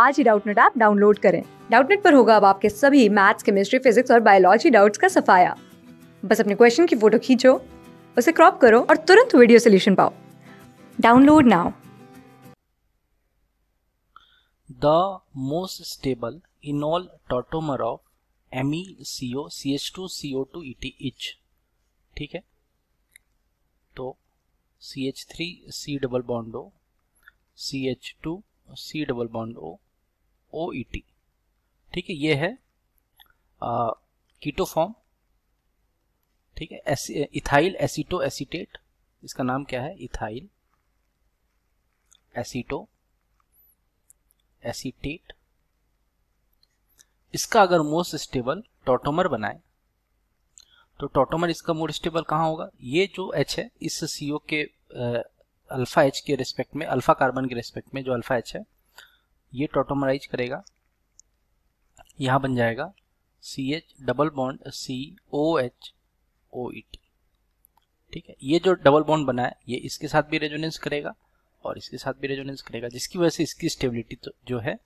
आज ही Doubtnut app download करें डाउटनेट पर होगा अब आपके सभी मैथ्स केमिस्ट्री फिजिक्स और बायोलॉजी डाउट्स का सफाया बस अपने क्वेश्चन की फोटो खींचो उसे क्रॉप करो और तुरंत वीडियो सोल्यूशन पाओ download now the most stable tautomer of M E C O the most stable enol tautomer of MeCO CH2CO2ETH ठीक है तो C H three C double bond O two C double bond O O E T ठीक है ये है आ, keto form ठीक है ethyl aceto acetate इसका नाम क्या है इथाइल एसीटो एसीटेट इसका अगर मोस्ट स्टेबल टोटोमर बनाए तो टोटोमर इसका मोस्ट स्टेबल कहाँ होगा ये जो एच है इस सीओ के अल्फा एच के रिस्पेक्ट में अल्फा कार्बन के रिस्पेक्ट में जो अल्फा एच है ये टोटोमराइज करेगा यहाँ बन जाएगा C H double bond C O H O E T ठीक है ये जो डबल बॉन्ड बना है ये इसके साथ भी रेजोनेंस करेगा और इसके साथ भी रेजोनेंस करेगा जिसकी वजह से इसकी स्टेबिलिटी तो जो है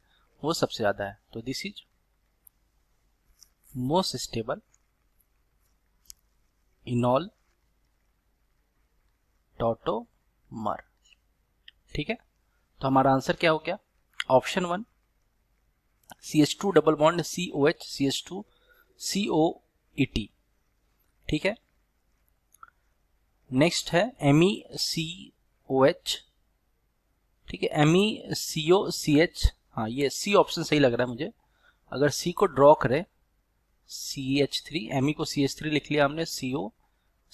वो सबसे ज़्यादा है तो this is most stable enol tautomer ठीक है तो हमारा आंसर क्या हो गया option one C H two double bond C O H C H two C O E T ठीक है नेक्स्ट है M E C O H ठीक है M E C O C H हाँ ये सी ऑप्शन सही लग रहा है मुझे अगर सी को ड्रॉ करें C H three M E को सी एच थ्री लिख लिया हमने C O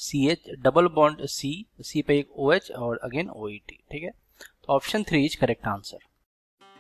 C H double bond C C पे एक ओ एच और अगेन ओ ई टी ठीक है तो option three is correct answer